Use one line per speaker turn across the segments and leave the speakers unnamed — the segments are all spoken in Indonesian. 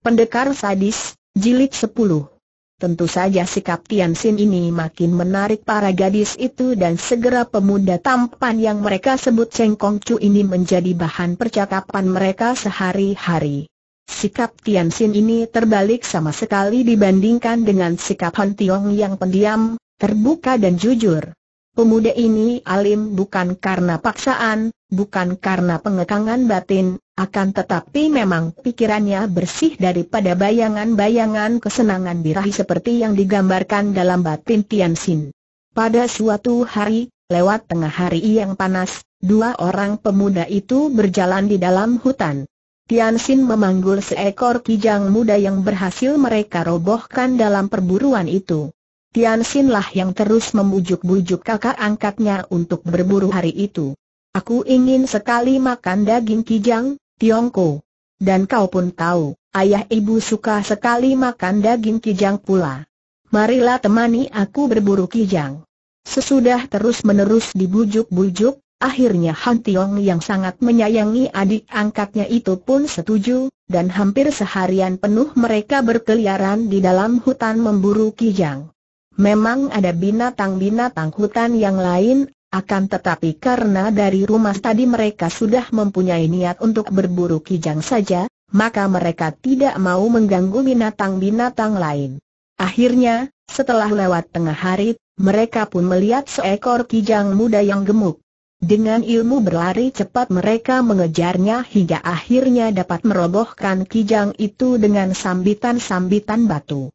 Pendekar Sadis, Jilid 10 Tentu saja sikap Tian Sin ini makin menarik para gadis itu dan segera pemuda tampan yang mereka sebut Kong Chu ini menjadi bahan percakapan mereka sehari-hari. Sikap Tian Sin ini terbalik sama sekali dibandingkan dengan sikap Han Tiong yang pendiam, terbuka dan jujur. Pemuda ini alim bukan karena paksaan, bukan karena pengekangan batin, akan tetapi memang pikirannya bersih daripada bayangan-bayangan kesenangan birahi seperti yang digambarkan dalam batin Xin. Pada suatu hari, lewat tengah hari yang panas, dua orang pemuda itu berjalan di dalam hutan. Xin memanggul seekor kijang muda yang berhasil mereka robohkan dalam perburuan itu. Tian Xin lah yang terus membujuk-bujuk kakak angkatnya untuk berburu hari itu. Aku ingin sekali makan daging kijang, Tiongko. Dan kau pun tahu, ayah ibu suka sekali makan daging kijang pula. Marilah temani aku berburu kijang. Sesudah terus-menerus dibujuk-bujuk, akhirnya Han Tiong yang sangat menyayangi adik angkatnya itu pun setuju, dan hampir seharian penuh mereka berkeliaran di dalam hutan memburu kijang. Memang ada binatang-binatang hutan yang lain, akan tetapi karena dari rumah tadi mereka sudah mempunyai niat untuk berburu kijang saja, maka mereka tidak mau mengganggu binatang-binatang lain. Akhirnya, setelah lewat tengah hari, mereka pun melihat seekor kijang muda yang gemuk. Dengan ilmu berlari cepat mereka mengejarnya hingga akhirnya dapat merobohkan kijang itu dengan sambitan-sambitan batu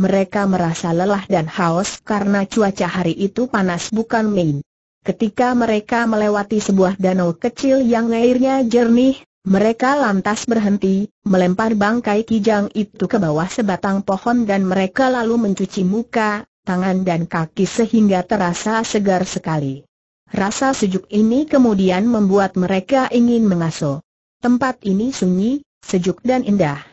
mereka merasa lelah dan haus karena cuaca hari itu panas bukan main. Ketika mereka melewati sebuah danau kecil yang airnya jernih, mereka lantas berhenti, melempar bangkai kijang itu ke bawah sebatang pohon dan mereka lalu mencuci muka, tangan dan kaki sehingga terasa segar sekali. Rasa sejuk ini kemudian membuat mereka ingin mengaso. Tempat ini sunyi, sejuk dan indah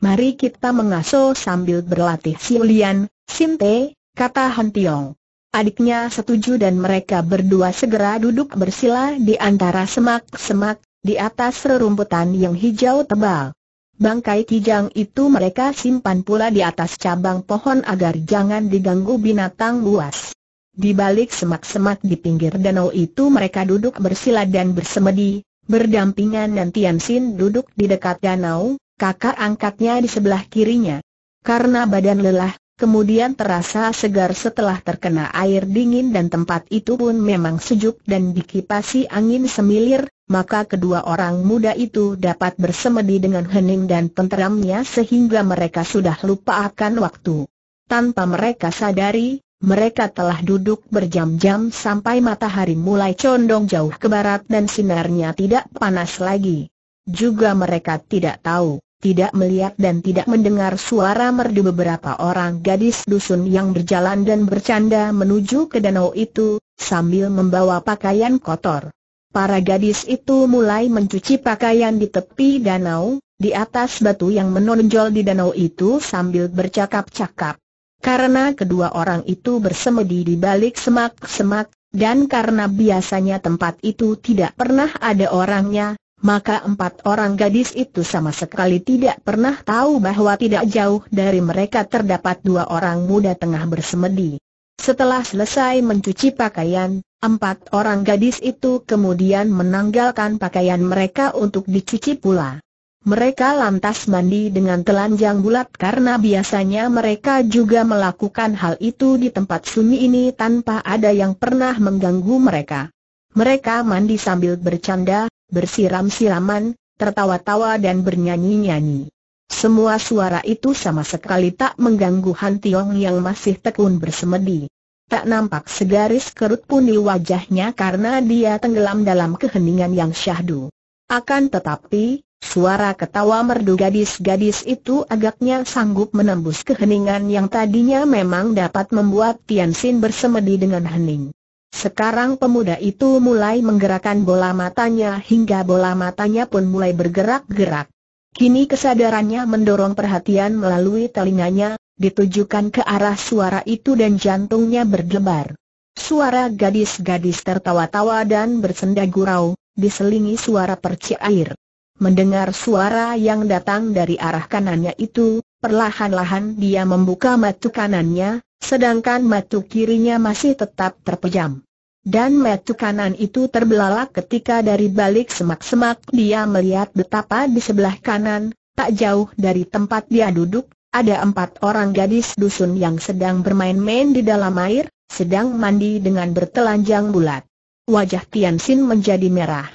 mari kita mengaso sambil berlatih siulian, Sinte, kata Han Tiong. Adiknya setuju dan mereka berdua segera duduk bersila di antara semak-semak, di atas rerumputan yang hijau tebal. Bangkai kijang itu mereka simpan pula di atas cabang pohon agar jangan diganggu binatang buas. Di balik semak-semak di pinggir danau itu mereka duduk bersila dan bersemedi, berdampingan dan Xin duduk di dekat danau, kakak angkatnya di sebelah kirinya. Karena badan lelah, kemudian terasa segar setelah terkena air dingin dan tempat itu pun memang sejuk dan dikipasi angin semilir, maka kedua orang muda itu dapat bersemedi dengan hening dan tenteramnya sehingga mereka sudah lupa akan waktu. Tanpa mereka sadari, mereka telah duduk berjam-jam sampai matahari mulai condong jauh ke barat dan sinarnya tidak panas lagi. Juga mereka tidak tahu tidak melihat dan tidak mendengar suara merdu beberapa orang gadis dusun yang berjalan dan bercanda menuju ke danau itu, sambil membawa pakaian kotor. Para gadis itu mulai mencuci pakaian di tepi danau, di atas batu yang menonjol di danau itu sambil bercakap-cakap. Karena kedua orang itu bersemedi di balik semak-semak, dan karena biasanya tempat itu tidak pernah ada orangnya, maka empat orang gadis itu sama sekali tidak pernah tahu bahwa tidak jauh dari mereka terdapat dua orang muda tengah bersemedi. Setelah selesai mencuci pakaian, empat orang gadis itu kemudian menanggalkan pakaian mereka untuk dicuci pula. Mereka lantas mandi dengan telanjang bulat karena biasanya mereka juga melakukan hal itu di tempat sunyi ini tanpa ada yang pernah mengganggu mereka. Mereka mandi sambil bercanda, bersiram-siraman, tertawa-tawa dan bernyanyi-nyanyi. Semua suara itu sama sekali tak mengganggu Han Tiong yang masih tekun bersemedi. Tak nampak segaris kerut pun di wajahnya karena dia tenggelam dalam keheningan yang syahdu. Akan tetapi, suara ketawa merdu gadis-gadis itu agaknya sanggup menembus keheningan yang tadinya memang dapat membuat Tian Xin bersemedi dengan hening. Sekarang pemuda itu mulai menggerakkan bola matanya hingga bola matanya pun mulai bergerak-gerak. Kini kesadarannya mendorong perhatian melalui telinganya, ditujukan ke arah suara itu dan jantungnya berdebar. Suara gadis-gadis tertawa-tawa dan bersenda gurau, diselingi suara percik air. Mendengar suara yang datang dari arah kanannya itu, perlahan-lahan dia membuka mata kanannya, Sedangkan mata kirinya masih tetap terpejam. Dan mata kanan itu terbelalak ketika dari balik semak-semak dia melihat betapa di sebelah kanan, tak jauh dari tempat dia duduk, ada empat orang gadis dusun yang sedang bermain-main di dalam air, sedang mandi dengan bertelanjang bulat. Wajah Tian Xin menjadi merah.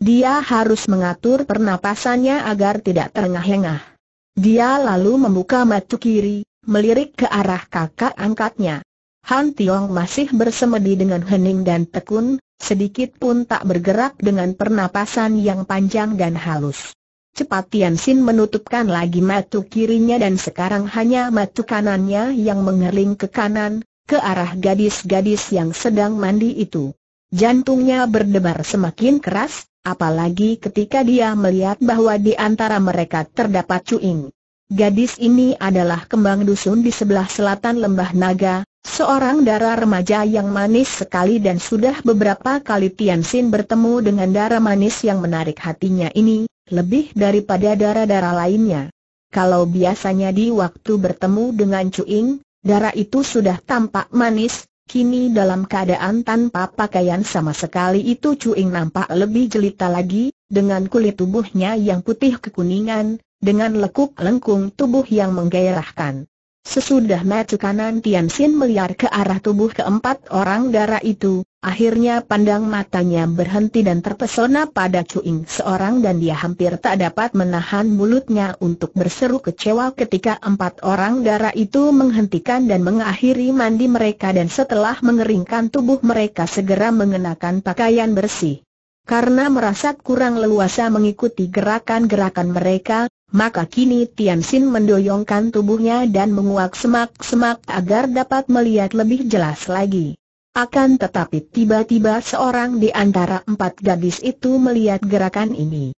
Dia harus mengatur pernapasannya agar tidak terengah-engah. Dia lalu membuka mata kiri, melirik ke arah kakak angkatnya. Han Tiong masih bersemedi dengan hening dan tekun, sedikit pun tak bergerak dengan pernapasan yang panjang dan halus. Cepat Tian Xin menutupkan lagi matu kirinya dan sekarang hanya matu kanannya yang mengering ke kanan, ke arah gadis-gadis yang sedang mandi itu. Jantungnya berdebar semakin keras, apalagi ketika dia melihat bahwa di antara mereka terdapat Cuing. Gadis ini adalah kembang dusun di sebelah selatan Lembah Naga, seorang darah remaja yang manis sekali dan sudah beberapa kali Tian Xin bertemu dengan darah manis yang menarik hatinya ini, lebih daripada darah-darah lainnya. Kalau biasanya di waktu bertemu dengan Cuing, darah itu sudah tampak manis, kini dalam keadaan tanpa pakaian sama sekali itu Cuing nampak lebih jelita lagi, dengan kulit tubuhnya yang putih kekuningan, dengan lekuk lengkung tubuh yang menggairahkan. Sesudah mata kanan Tian Xin meliar ke arah tubuh keempat orang darah itu, akhirnya pandang matanya berhenti dan terpesona pada Cuing seorang dan dia hampir tak dapat menahan mulutnya untuk berseru kecewa ketika empat orang darah itu menghentikan dan mengakhiri mandi mereka dan setelah mengeringkan tubuh mereka segera mengenakan pakaian bersih. Karena merasa kurang leluasa mengikuti gerakan-gerakan mereka, maka kini Tian Xin mendoyongkan tubuhnya dan menguak semak-semak agar dapat melihat lebih jelas lagi. Akan tetapi tiba-tiba seorang di antara empat gadis itu melihat gerakan ini.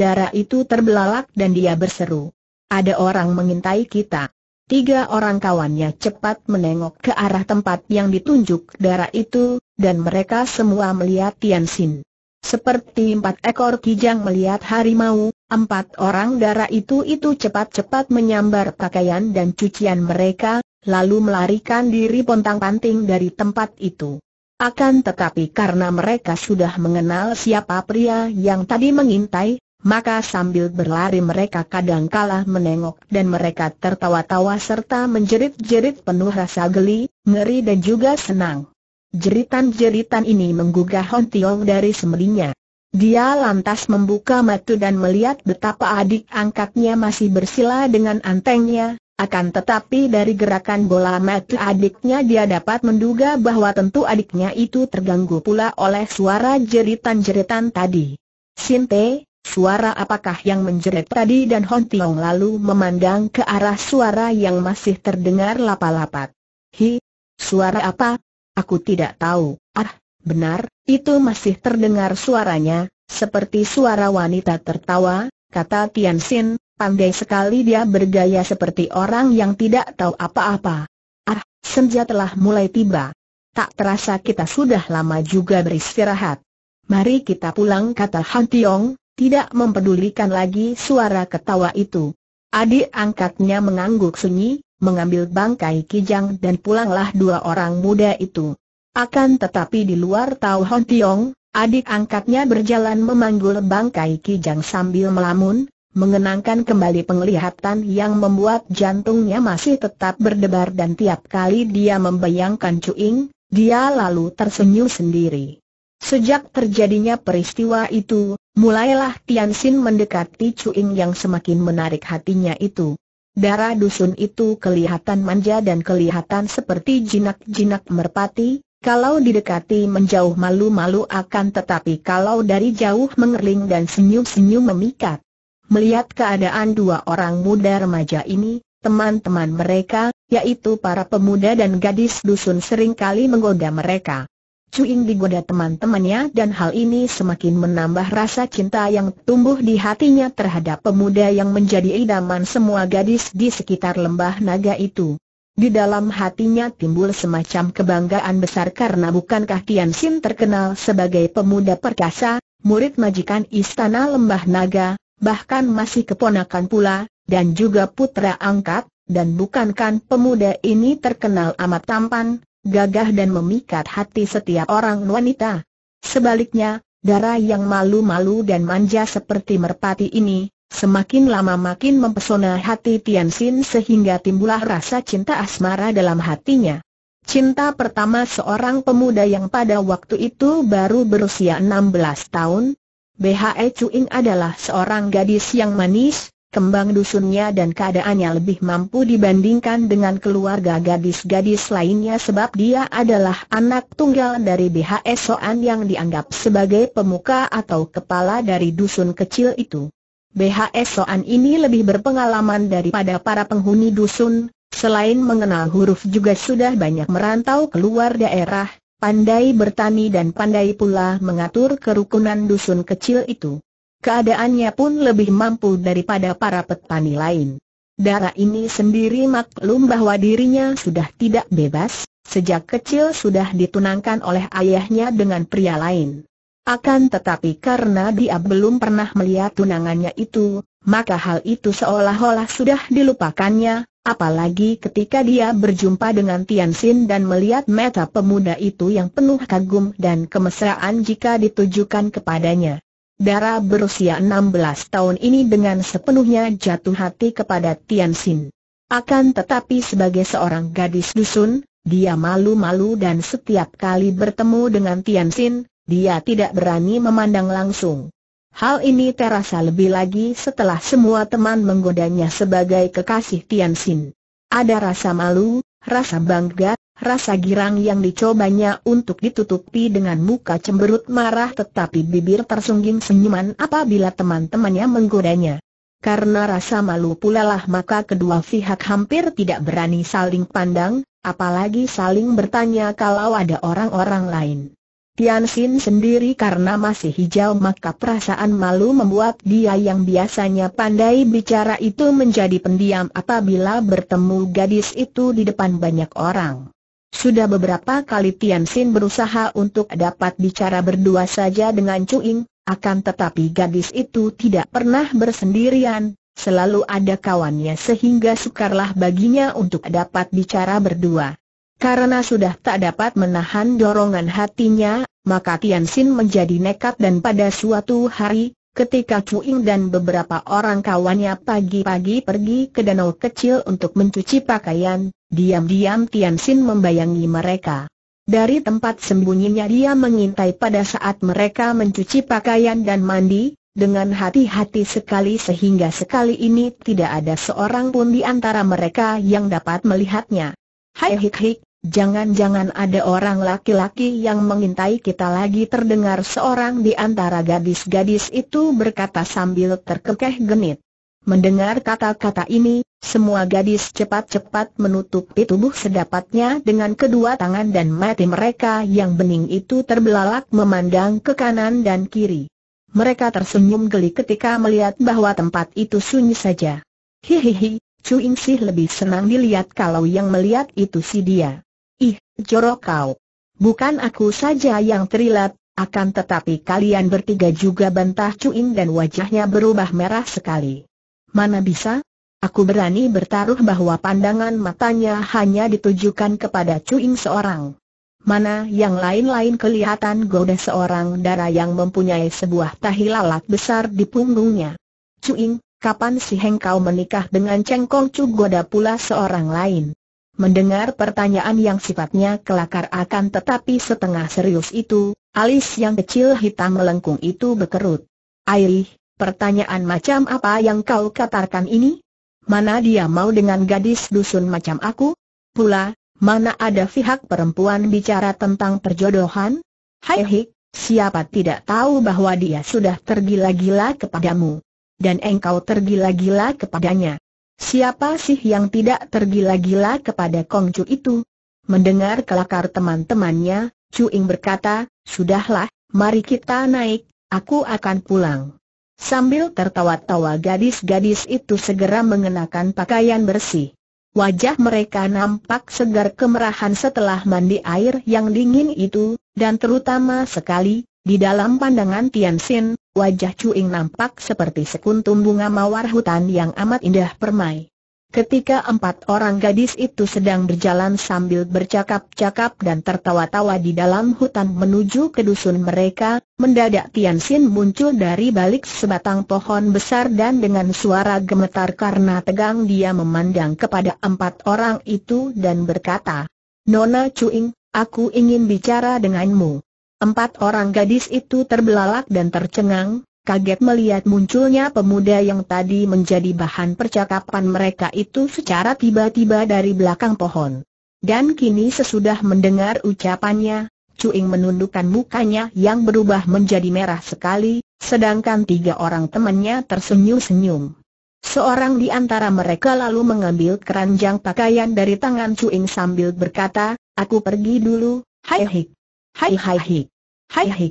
darah itu terbelalak dan dia berseru. Ada orang mengintai kita. Tiga orang kawannya cepat menengok ke arah tempat yang ditunjuk darah itu, dan mereka semua melihat Tian Xin. Seperti empat ekor kijang melihat harimau, empat orang darah itu-itu cepat-cepat menyambar pakaian dan cucian mereka, lalu melarikan diri pontang-panting dari tempat itu. Akan tetapi karena mereka sudah mengenal siapa pria yang tadi mengintai, maka sambil berlari mereka kadang kalah menengok dan mereka tertawa-tawa serta menjerit-jerit penuh rasa geli, ngeri dan juga senang. Jeritan-jeritan ini menggugah Hon Tiong dari semelinya. Dia lantas membuka mata dan melihat betapa adik angkatnya masih bersila dengan antengnya, akan tetapi dari gerakan bola mata adiknya dia dapat menduga bahwa tentu adiknya itu terganggu pula oleh suara jeritan-jeritan tadi. Sinte, suara apakah yang menjerit tadi dan Hon Tiong lalu memandang ke arah suara yang masih terdengar lapa-lapat. Hi, suara apa? Aku tidak tahu. Ah, benar, itu masih terdengar suaranya, seperti suara wanita tertawa, kata Tian Xin, pandai sekali dia bergaya seperti orang yang tidak tahu apa-apa. Ah, senja telah mulai tiba. Tak terasa kita sudah lama juga beristirahat. Mari kita pulang kata Han Tiong, tidak mempedulikan lagi suara ketawa itu. Adik angkatnya mengangguk sunyi, mengambil bangkai kijang dan pulanglah dua orang muda itu. Akan tetapi di luar Tau Hon Tiong, adik angkatnya berjalan memanggul bangkai kijang sambil melamun, mengenangkan kembali penglihatan yang membuat jantungnya masih tetap berdebar dan tiap kali dia membayangkan Cuing, dia lalu tersenyum sendiri. Sejak terjadinya peristiwa itu, mulailah Tian Xin mendekati Cuing yang semakin menarik hatinya itu. Darah dusun itu kelihatan manja dan kelihatan seperti jinak-jinak merpati, kalau didekati menjauh malu-malu akan tetapi kalau dari jauh mengerling dan senyum-senyum memikat. Melihat keadaan dua orang muda remaja ini, teman-teman mereka, yaitu para pemuda dan gadis dusun seringkali menggoda mereka. Cuing digoda teman-temannya dan hal ini semakin menambah rasa cinta yang tumbuh di hatinya terhadap pemuda yang menjadi idaman semua gadis di sekitar lembah naga itu. Di dalam hatinya timbul semacam kebanggaan besar karena bukankah Tian Sin terkenal sebagai pemuda perkasa, murid majikan istana lembah naga, bahkan masih keponakan pula, dan juga putra angkat, dan bukankah pemuda ini terkenal amat tampan, gagah dan memikat hati setiap orang wanita. Sebaliknya, darah yang malu-malu dan manja seperti merpati ini, semakin lama makin mempesona hati Tian Xin sehingga timbulah rasa cinta asmara dalam hatinya. Cinta pertama seorang pemuda yang pada waktu itu baru berusia 16 tahun, BHE Cuing adalah seorang gadis yang manis, kembang dusunnya dan keadaannya lebih mampu dibandingkan dengan keluarga gadis-gadis lainnya sebab dia adalah anak tunggal dari BHS Soan yang dianggap sebagai pemuka atau kepala dari dusun kecil itu. BHS Soan ini lebih berpengalaman daripada para penghuni dusun, selain mengenal huruf juga sudah banyak merantau keluar daerah, pandai bertani dan pandai pula mengatur kerukunan dusun kecil itu. Keadaannya pun lebih mampu daripada para petani lain. Dara ini sendiri maklum bahwa dirinya sudah tidak bebas, sejak kecil sudah ditunangkan oleh ayahnya dengan pria lain. Akan tetapi karena dia belum pernah melihat tunangannya itu, maka hal itu seolah-olah sudah dilupakannya, apalagi ketika dia berjumpa dengan Tian Xin dan melihat meta pemuda itu yang penuh kagum dan kemesraan jika ditujukan kepadanya. Dara berusia 16 tahun ini dengan sepenuhnya jatuh hati kepada Tian Xin. Akan tetapi sebagai seorang gadis dusun, dia malu-malu dan setiap kali bertemu dengan Tian Xin, dia tidak berani memandang langsung. Hal ini terasa lebih lagi setelah semua teman menggodanya sebagai kekasih Tian Xin. Ada rasa malu, rasa bangga, Rasa girang yang dicobanya untuk ditutupi dengan muka cemberut marah tetapi bibir tersungging senyuman apabila teman-temannya menggodanya. Karena rasa malu pula lah maka kedua pihak hampir tidak berani saling pandang, apalagi saling bertanya kalau ada orang-orang lain. Tian Xin sendiri karena masih hijau maka perasaan malu membuat dia yang biasanya pandai bicara itu menjadi pendiam apabila bertemu gadis itu di depan banyak orang. Sudah beberapa kali Tian Xin berusaha untuk dapat bicara berdua saja dengan Ying, akan tetapi gadis itu tidak pernah bersendirian, selalu ada kawannya sehingga sukarlah baginya untuk dapat bicara berdua. Karena sudah tak dapat menahan dorongan hatinya, maka Tian Xin menjadi nekat dan pada suatu hari, Ketika Cuing dan beberapa orang kawannya pagi-pagi pergi ke danau kecil untuk mencuci pakaian, diam-diam Tian Xin membayangi mereka. Dari tempat sembunyinya dia mengintai pada saat mereka mencuci pakaian dan mandi, dengan hati-hati sekali sehingga sekali ini tidak ada seorang pun di antara mereka yang dapat melihatnya. Hai hik hik, Jangan-jangan ada orang laki-laki yang mengintai kita lagi terdengar seorang di antara gadis-gadis itu berkata sambil terkekeh genit. Mendengar kata-kata ini, semua gadis cepat-cepat menutupi tubuh sedapatnya dengan kedua tangan dan mati mereka yang bening itu terbelalak memandang ke kanan dan kiri. Mereka tersenyum geli ketika melihat bahwa tempat itu sunyi saja. Hihihi, Chu Sih lebih senang dilihat kalau yang melihat itu si dia. Ih, jorok kau. Bukan aku saja yang terilat, akan tetapi kalian bertiga juga bantah Cuing dan wajahnya berubah merah sekali. Mana bisa? Aku berani bertaruh bahwa pandangan matanya hanya ditujukan kepada Cuing seorang. Mana yang lain-lain kelihatan goda seorang dara yang mempunyai sebuah tahi lalat besar di punggungnya. Cuing, kapan si Hengkau menikah dengan Cengkong Cu goda pula seorang lain? Mendengar pertanyaan yang sifatnya kelakar akan tetapi setengah serius itu, alis yang kecil hitam melengkung itu berkerut. Airih, pertanyaan macam apa yang kau katakan ini? Mana dia mau dengan gadis dusun macam aku? Pula, mana ada pihak perempuan bicara tentang perjodohan? Hai hik, siapa tidak tahu bahwa dia sudah tergila-gila kepadamu? Dan engkau tergila-gila kepadanya. Siapa sih yang tidak tergila-gila kepada Chu itu? Mendengar kelakar teman-temannya, Chu Ying berkata, Sudahlah, mari kita naik, aku akan pulang. Sambil tertawa-tawa gadis-gadis itu segera mengenakan pakaian bersih. Wajah mereka nampak segar kemerahan setelah mandi air yang dingin itu, dan terutama sekali, di dalam pandangan Tian Xin, wajah Ying nampak seperti sekuntum bunga mawar hutan yang amat indah permai. Ketika empat orang gadis itu sedang berjalan sambil bercakap-cakap dan tertawa-tawa di dalam hutan menuju ke dusun mereka, mendadak Tian Xin muncul dari balik sebatang pohon besar dan dengan suara gemetar karena tegang dia memandang kepada empat orang itu dan berkata, Nona Ying, aku ingin bicara denganmu. Empat orang gadis itu terbelalak dan tercengang, kaget melihat munculnya pemuda yang tadi menjadi bahan percakapan mereka itu secara tiba-tiba dari belakang pohon. Dan kini sesudah mendengar ucapannya, Cuing menundukkan mukanya yang berubah menjadi merah sekali, sedangkan tiga orang temannya tersenyum-senyum. Seorang di antara mereka lalu mengambil keranjang pakaian dari tangan Cuing sambil berkata, Aku pergi dulu, hai hik. Hai hai hi. Hai hi.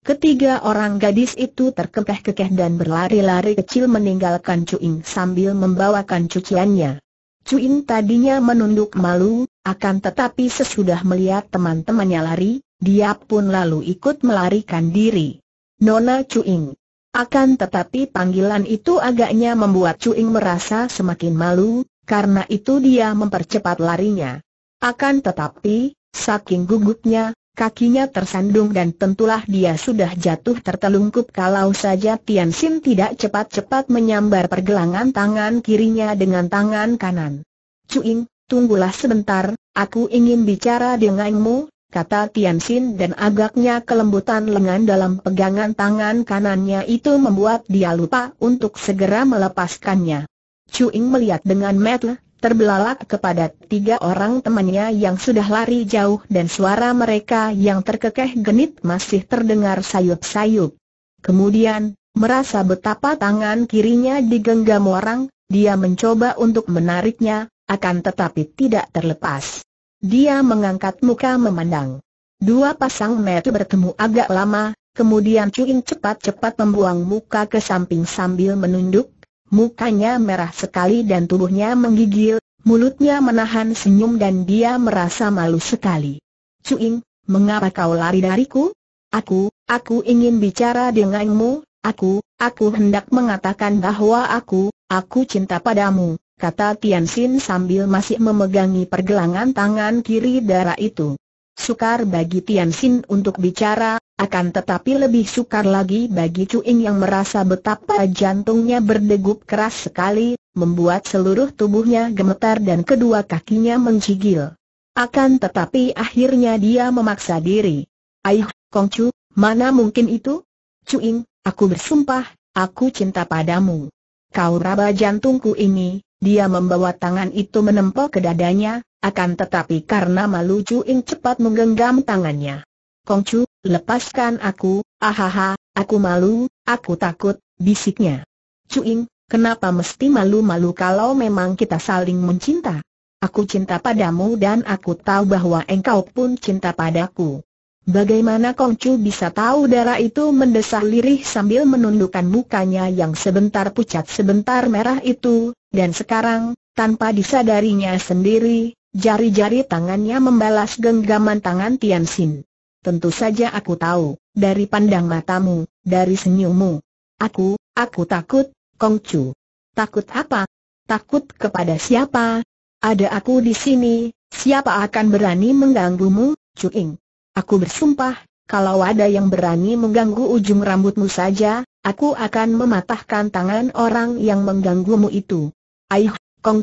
Ketiga orang gadis itu terkekeh-kekeh dan berlari-lari kecil meninggalkan Cuing sambil membawakan cuciannya. Cuing tadinya menunduk malu, akan tetapi sesudah melihat teman-temannya lari, dia pun lalu ikut melarikan diri. Nona Cuing. Akan tetapi panggilan itu agaknya membuat Cuing merasa semakin malu, karena itu dia mempercepat larinya. Akan tetapi, saking gugupnya, kakinya tersandung dan tentulah dia sudah jatuh tertelungkup kalau saja Tian Xin tidak cepat-cepat menyambar pergelangan tangan kirinya dengan tangan kanan. Cuing, tunggulah sebentar, aku ingin bicara denganmu, kata Tian Xin dan agaknya kelembutan lengan dalam pegangan tangan kanannya itu membuat dia lupa untuk segera melepaskannya. Cuing melihat dengan mata terbelalak kepada tiga orang temannya yang sudah lari jauh dan suara mereka yang terkekeh genit masih terdengar sayup-sayup. Kemudian, merasa betapa tangan kirinya digenggam orang, dia mencoba untuk menariknya, akan tetapi tidak terlepas. Dia mengangkat muka memandang. Dua pasang mata bertemu agak lama, kemudian Cuin cepat-cepat membuang muka ke samping sambil menunduk mukanya merah sekali dan tubuhnya menggigil, mulutnya menahan senyum dan dia merasa malu sekali. Cuing, mengapa kau lari dariku? Aku, aku ingin bicara denganmu, aku, aku hendak mengatakan bahwa aku, aku cinta padamu, kata Tian Xin sambil masih memegangi pergelangan tangan kiri darah itu. Sukar bagi Tian Xin untuk bicara, akan tetapi lebih sukar lagi bagi Cuing yang merasa betapa jantungnya berdegup keras sekali, membuat seluruh tubuhnya gemetar dan kedua kakinya menggigil. Akan tetapi akhirnya dia memaksa diri. Aih, Chu, mana mungkin itu? Cuing, aku bersumpah, aku cinta padamu. Kau raba jantungku ini, dia membawa tangan itu menempel ke dadanya, akan tetapi karena malu Cuing cepat menggenggam tangannya. Kongcu, lepaskan aku, ahaha, aku malu, aku takut, bisiknya. Cuing, kenapa mesti malu-malu kalau memang kita saling mencinta? Aku cinta padamu dan aku tahu bahwa engkau pun cinta padaku. Bagaimana Kongcu bisa tahu darah itu mendesah lirih sambil menundukkan mukanya yang sebentar pucat sebentar merah itu, dan sekarang, tanpa disadarinya sendiri, jari-jari tangannya membalas genggaman tangan Tian Xin. Tentu saja aku tahu, dari pandang matamu, dari senyummu. Aku, aku takut, Kong Chu. Takut apa? Takut kepada siapa? Ada aku di sini, siapa akan berani mengganggumu, Chu Cuing? Aku bersumpah, kalau ada yang berani mengganggu ujung rambutmu saja, aku akan mematahkan tangan orang yang mengganggumu itu. Aih,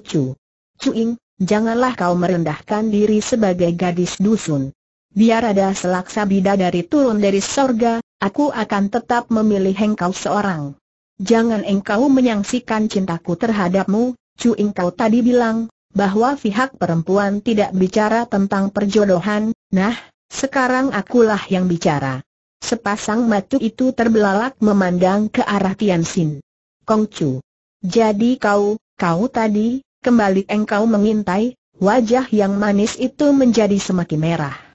Chu Cuing, janganlah kau merendahkan diri sebagai gadis dusun biar ada selaksa bidadari turun dari sorga, aku akan tetap memilih engkau seorang. Jangan engkau menyangsikan cintaku terhadapmu, cu engkau tadi bilang, bahwa pihak perempuan tidak bicara tentang perjodohan, nah, sekarang akulah yang bicara. Sepasang matu itu terbelalak memandang ke arah Tian Xin. Kong Chu. Jadi kau, kau tadi, kembali engkau mengintai, wajah yang manis itu menjadi semakin merah.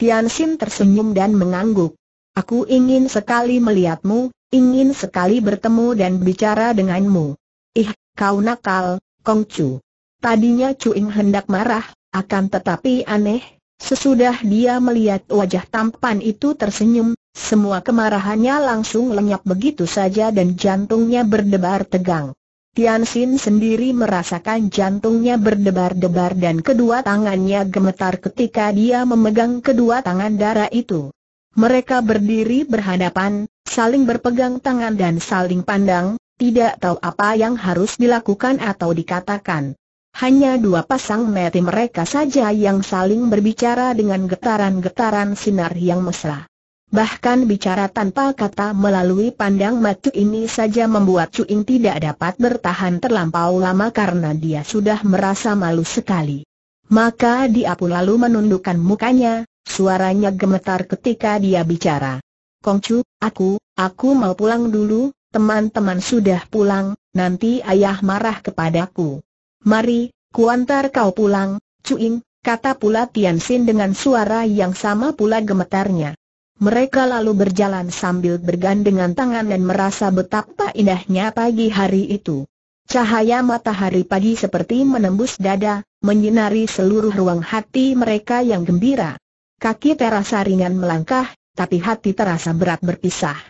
Tian Xin tersenyum dan mengangguk. Aku ingin sekali melihatmu, ingin sekali bertemu dan bicara denganmu. Ih, kau nakal, Kong Chu. Tadinya Chu Cuing hendak marah, akan tetapi aneh, sesudah dia melihat wajah tampan itu tersenyum, semua kemarahannya langsung lenyap begitu saja dan jantungnya berdebar tegang. Tian Xin sendiri merasakan jantungnya berdebar-debar dan kedua tangannya gemetar ketika dia memegang kedua tangan darah itu. Mereka berdiri berhadapan, saling berpegang tangan dan saling pandang, tidak tahu apa yang harus dilakukan atau dikatakan. Hanya dua pasang mata mereka saja yang saling berbicara dengan getaran-getaran sinar yang mesra. Bahkan bicara tanpa kata melalui pandang matu ini saja membuat Cuing tidak dapat bertahan terlampau lama karena dia sudah merasa malu sekali. Maka dia pun lalu menundukkan mukanya, suaranya gemetar ketika dia bicara. Kongcu, aku, aku mau pulang dulu, teman-teman sudah pulang, nanti ayah marah kepadaku. Mari, kuantar kau pulang, Cuing, kata pula Tianxin dengan suara yang sama pula gemetarnya. Mereka lalu berjalan sambil bergandengan tangan dan merasa betapa indahnya pagi hari itu. Cahaya matahari pagi seperti menembus dada, menyinari seluruh ruang hati mereka yang gembira. Kaki terasa ringan melangkah, tapi hati terasa berat berpisah.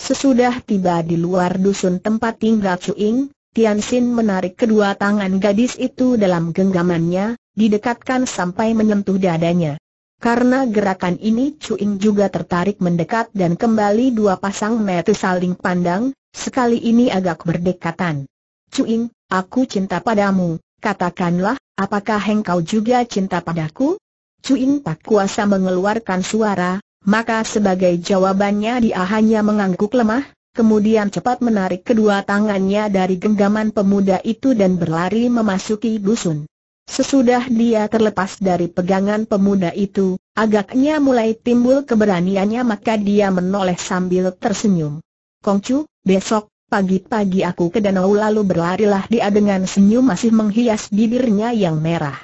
Sesudah tiba di luar dusun tempat tinggal Cuing, Tian Xin menarik kedua tangan gadis itu dalam genggamannya, didekatkan sampai menyentuh dadanya. Karena gerakan ini Cuing juga tertarik mendekat dan kembali dua pasang mata saling pandang, sekali ini agak berdekatan. Cuing, aku cinta padamu, katakanlah, apakah engkau juga cinta padaku? Cuing tak kuasa mengeluarkan suara, maka sebagai jawabannya dia hanya mengangguk lemah, kemudian cepat menarik kedua tangannya dari genggaman pemuda itu dan berlari memasuki dusun. Sesudah dia terlepas dari pegangan pemuda itu, agaknya mulai timbul keberaniannya maka dia menoleh sambil tersenyum. Kongcu, besok, pagi-pagi aku ke danau lalu berlarilah dia dengan senyum masih menghias bibirnya yang merah.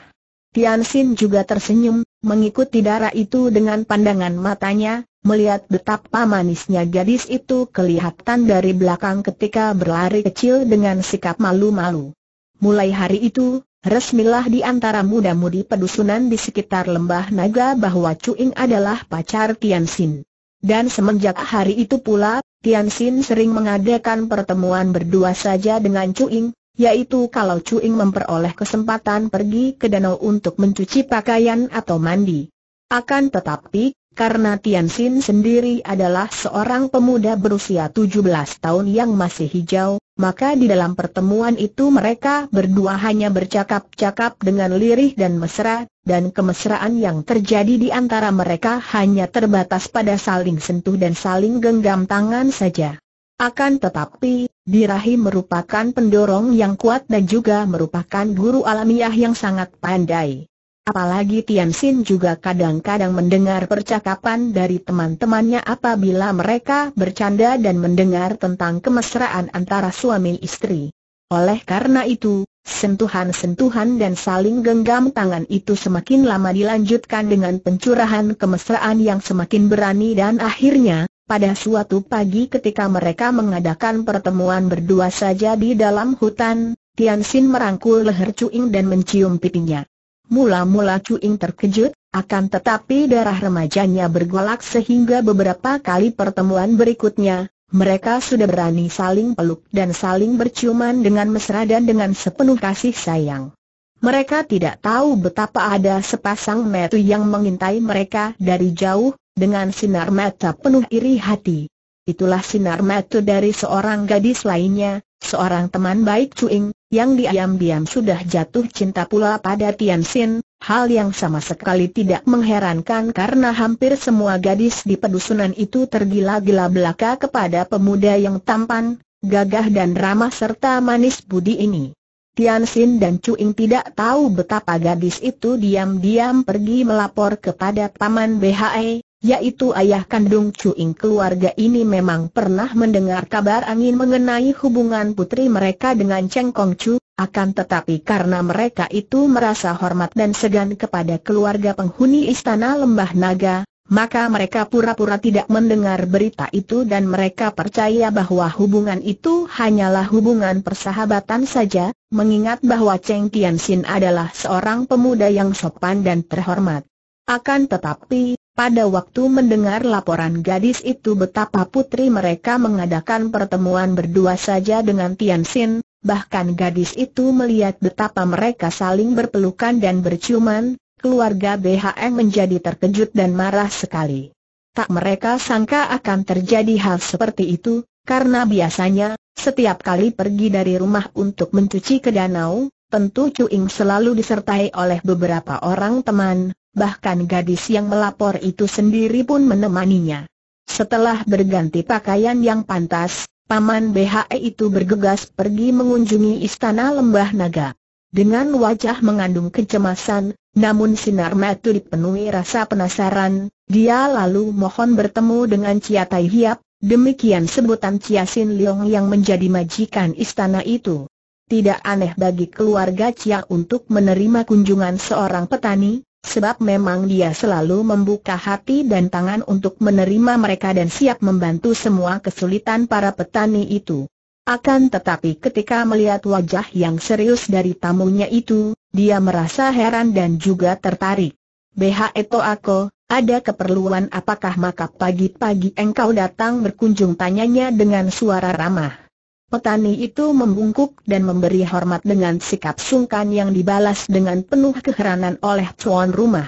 Tian Xin juga tersenyum, mengikuti darah itu dengan pandangan matanya, melihat betapa manisnya gadis itu kelihatan dari belakang ketika berlari kecil dengan sikap malu-malu. Mulai hari itu, Resmilah di antara muda-mudi pedusunan di sekitar lembah naga bahwa Cuing adalah pacar Tian Xin. Dan semenjak hari itu pula, Tian Xin sering mengadakan pertemuan berdua saja dengan Cuing, yaitu kalau Cuing memperoleh kesempatan pergi ke danau untuk mencuci pakaian atau mandi. Akan tetapi, karena Tian Xin sendiri adalah seorang pemuda berusia 17 tahun yang masih hijau, maka di dalam pertemuan itu mereka berdua hanya bercakap-cakap dengan lirih dan mesra, dan kemesraan yang terjadi di antara mereka hanya terbatas pada saling sentuh dan saling genggam tangan saja. Akan tetapi, Birahi merupakan pendorong yang kuat dan juga merupakan guru alamiah yang sangat pandai. Apalagi Tian Xin juga kadang-kadang mendengar percakapan dari teman-temannya apabila mereka bercanda dan mendengar tentang kemesraan antara suami istri. Oleh karena itu, sentuhan-sentuhan dan saling genggam tangan itu semakin lama dilanjutkan dengan pencurahan kemesraan yang semakin berani dan akhirnya, pada suatu pagi ketika mereka mengadakan pertemuan berdua saja di dalam hutan, Tian Xin merangkul leher Cuing dan mencium pipinya. Mula-mula Cuing terkejut, akan tetapi darah remajanya bergolak sehingga beberapa kali pertemuan berikutnya, mereka sudah berani saling peluk dan saling berciuman dengan mesra dan dengan sepenuh kasih sayang. Mereka tidak tahu betapa ada sepasang metu yang mengintai mereka dari jauh, dengan sinar mata penuh iri hati. Itulah sinar mata dari seorang gadis lainnya, seorang teman baik Cuing, yang diam-diam sudah jatuh cinta pula pada Tian Xin, hal yang sama sekali tidak mengherankan karena hampir semua gadis di pedusunan itu tergila-gila belaka kepada pemuda yang tampan, gagah dan ramah serta manis budi ini. Tian Xin dan Cuing tidak tahu betapa gadis itu diam-diam pergi melapor kepada Paman BHE, yaitu ayah kandung Cuing keluarga ini memang pernah mendengar kabar angin mengenai hubungan putri mereka dengan Cheng Kong Chu, akan tetapi karena mereka itu merasa hormat dan segan kepada keluarga penghuni istana Lembah Naga, maka mereka pura-pura tidak mendengar berita itu dan mereka percaya bahwa hubungan itu hanyalah hubungan persahabatan saja, mengingat bahwa Cheng Tian Xin adalah seorang pemuda yang sopan dan terhormat. Akan tetapi, pada waktu mendengar laporan gadis itu betapa putri mereka mengadakan pertemuan berdua saja dengan Tian Xin, bahkan gadis itu melihat betapa mereka saling berpelukan dan berciuman, keluarga BHM menjadi terkejut dan marah sekali. Tak mereka sangka akan terjadi hal seperti itu, karena biasanya, setiap kali pergi dari rumah untuk mencuci ke danau, tentu Cuing selalu disertai oleh beberapa orang teman, bahkan gadis yang melapor itu sendiri pun menemaninya. Setelah berganti pakaian yang pantas, Paman BHE itu bergegas pergi mengunjungi istana Lembah Naga. Dengan wajah mengandung kecemasan, namun sinar mata dipenuhi rasa penasaran, dia lalu mohon bertemu dengan Cia Tai Hiap, demikian sebutan Cia Sin Leong yang menjadi majikan istana itu. Tidak aneh bagi keluarga Cia untuk menerima kunjungan seorang petani, Sebab memang dia selalu membuka hati dan tangan untuk menerima mereka dan siap membantu semua kesulitan para petani itu. Akan tetapi ketika melihat wajah yang serius dari tamunya itu, dia merasa heran dan juga tertarik. BH Eto Ako, ada keperluan apakah maka pagi-pagi engkau datang berkunjung tanyanya dengan suara ramah. Petani itu membungkuk dan memberi hormat dengan sikap sungkan yang dibalas dengan penuh keheranan oleh tuan rumah.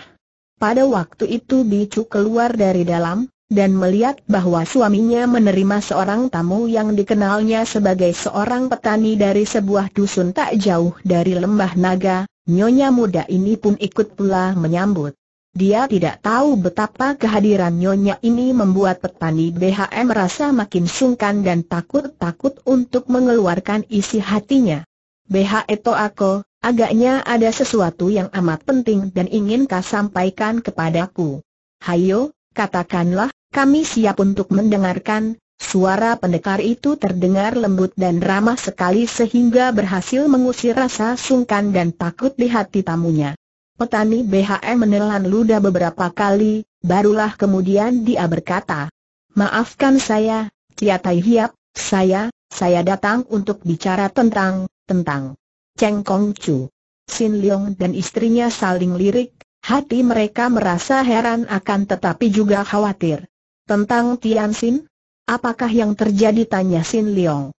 Pada waktu itu Bicu keluar dari dalam, dan melihat bahwa suaminya menerima seorang tamu yang dikenalnya sebagai seorang petani dari sebuah dusun tak jauh dari lembah naga, nyonya muda ini pun ikut pula menyambut. Dia tidak tahu betapa kehadiran Nyonya ini membuat petani BHM merasa makin sungkan dan takut-takut untuk mengeluarkan isi hatinya. BH itu aku, agaknya ada sesuatu yang amat penting dan ingin kau sampaikan kepadaku. Hayo, katakanlah, kami siap untuk mendengarkan, suara pendekar itu terdengar lembut dan ramah sekali sehingga berhasil mengusir rasa sungkan dan takut di hati tamunya. Petani BHM menelan ludah beberapa kali, barulah kemudian dia berkata, Maafkan saya, Ciatai Hiap, saya, saya datang untuk bicara tentang, tentang Cheng Kong Chu. Sin Leong dan istrinya saling lirik, hati mereka merasa heran akan tetapi juga khawatir. Tentang Tian Sin? Apakah yang terjadi tanya Sin Leong.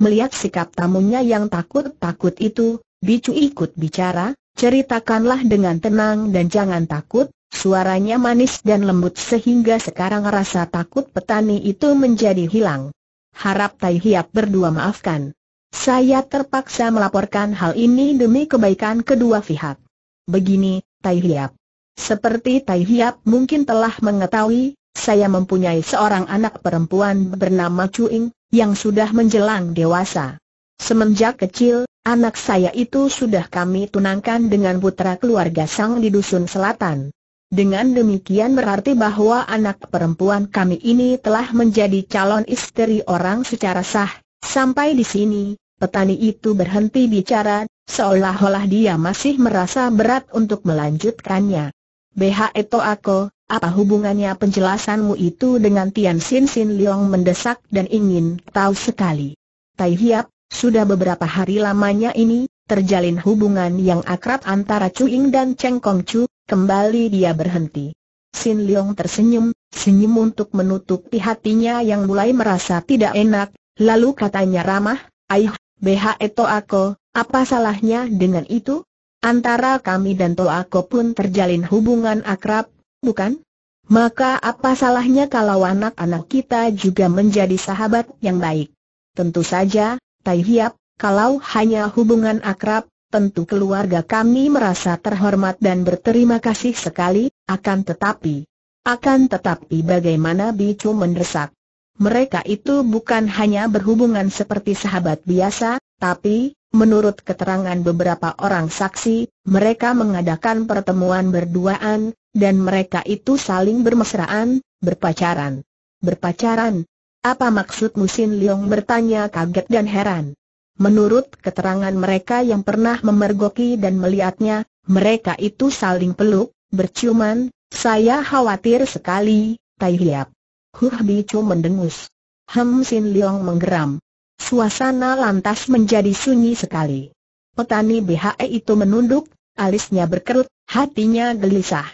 Melihat sikap tamunya yang takut-takut itu, Bicu ikut bicara, Ceritakanlah dengan tenang dan jangan takut, suaranya manis dan lembut sehingga sekarang rasa takut petani itu menjadi hilang. Harap Tai Hiap berdua maafkan. Saya terpaksa melaporkan hal ini demi kebaikan kedua pihak. Begini, Tai Hiap. Seperti Tai Hiap mungkin telah mengetahui, saya mempunyai seorang anak perempuan bernama Chu Cuing, yang sudah menjelang dewasa. Semenjak kecil, Anak saya itu sudah kami tunangkan dengan putra keluarga Sang di Dusun Selatan. Dengan demikian berarti bahwa anak perempuan kami ini telah menjadi calon istri orang secara sah. Sampai di sini, petani itu berhenti bicara, seolah-olah dia masih merasa berat untuk melanjutkannya. BH itu aku, apa hubungannya penjelasanmu itu dengan Tian Sin Sin Liong mendesak dan ingin tahu sekali. Tai Hiap, sudah beberapa hari lamanya ini, terjalin hubungan yang akrab antara Chu Ying dan Cheng Kong Chu, kembali dia berhenti. Sin Leong tersenyum, senyum untuk menutupi hatinya yang mulai merasa tidak enak, lalu katanya ramah, Aih, BH itu aku, apa salahnya dengan itu? Antara kami dan Toako pun terjalin hubungan akrab, bukan? Maka apa salahnya kalau anak-anak kita juga menjadi sahabat yang baik? Tentu saja, Tai Hiap, kalau hanya hubungan akrab, tentu keluarga kami merasa terhormat dan berterima kasih sekali, akan tetapi. Akan tetapi bagaimana Bicu mendesak. Mereka itu bukan hanya berhubungan seperti sahabat biasa, tapi, menurut keterangan beberapa orang saksi, mereka mengadakan pertemuan berduaan, dan mereka itu saling bermesraan, berpacaran. Berpacaran, apa maksudmu Sin Leong bertanya kaget dan heran. Menurut keterangan mereka yang pernah memergoki dan melihatnya, mereka itu saling peluk, berciuman, saya khawatir sekali, Tai Hiap. Huh Chu mendengus. Hem Sin Leong menggeram. Suasana lantas menjadi sunyi sekali. Petani BHE itu menunduk, alisnya berkerut, hatinya gelisah.